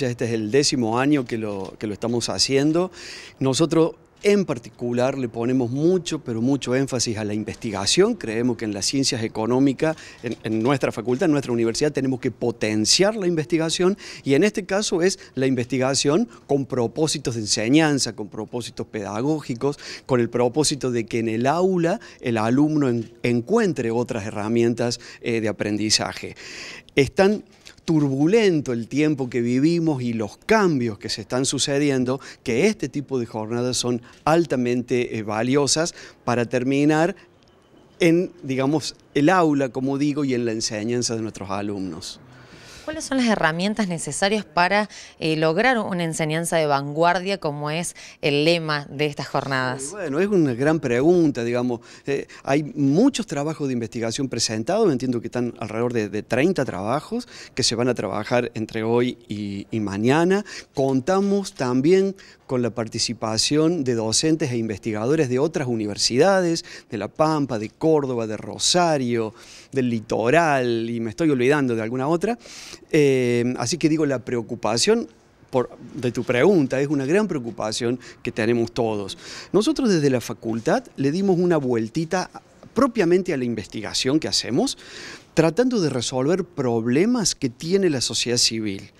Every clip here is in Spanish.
Este es el décimo año que lo, que lo estamos haciendo. Nosotros en particular le ponemos mucho, pero mucho énfasis a la investigación. Creemos que en las ciencias económicas, en, nuestra facultad, en nuestra universidad, tenemos que potenciar la investigación y en este caso es la investigación con propósitos de enseñanza, con propósitos pedagógicos, con el propósito de que en el aula el alumno encuentre otras herramientas eh, de aprendizaje. Están turbulento el tiempo que vivimos y los cambios que se están sucediendo, que este tipo de jornadas son altamente eh, valiosas para terminar en, digamos, el aula, como digo, y en la enseñanza de nuestros alumnos. ¿Cuáles son las herramientas necesarias para eh, lograr una enseñanza de vanguardia como es el lema de estas jornadas? Bueno, es una gran pregunta, digamos. Eh, hay muchos trabajos de investigación presentados, entiendo que están alrededor de, 30 trabajos que se van a trabajar entre hoy y mañana. Contamos también con la participación de docentes e investigadores de otras universidades, de La Pampa, de Córdoba, de Rosario, del Litoral, y me estoy olvidando de alguna otra, eh, así que digo, la preocupación por, de tu pregunta es una gran preocupación que tenemos todos. Nosotros desde la facultad le dimos una vueltita propiamente a la investigación que hacemos, tratando de resolver problemas que tiene la sociedad civil.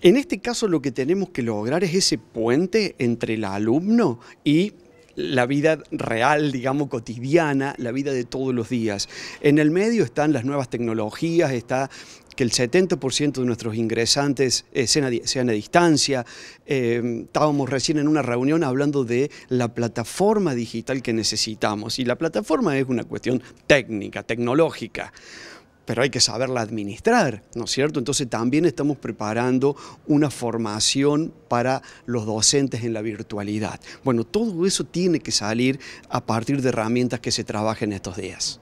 En este caso lo que tenemos que lograr es ese puente entre el alumno y la vida real, digamos, cotidiana, la vida de todos los días. En el medio están las nuevas tecnologías, está que el 70% de nuestros ingresantes eh, sean, a, distancia. Eh, estábamos recién en una reunión hablando de la plataforma digital que necesitamos. Y la plataforma es una cuestión técnica, tecnológica pero hay que saberla administrar, ¿no es cierto? Entonces también estamos preparando una formación para los docentes en la virtualidad. Bueno, todo eso tiene que salir a partir de herramientas que se trabajen estos días.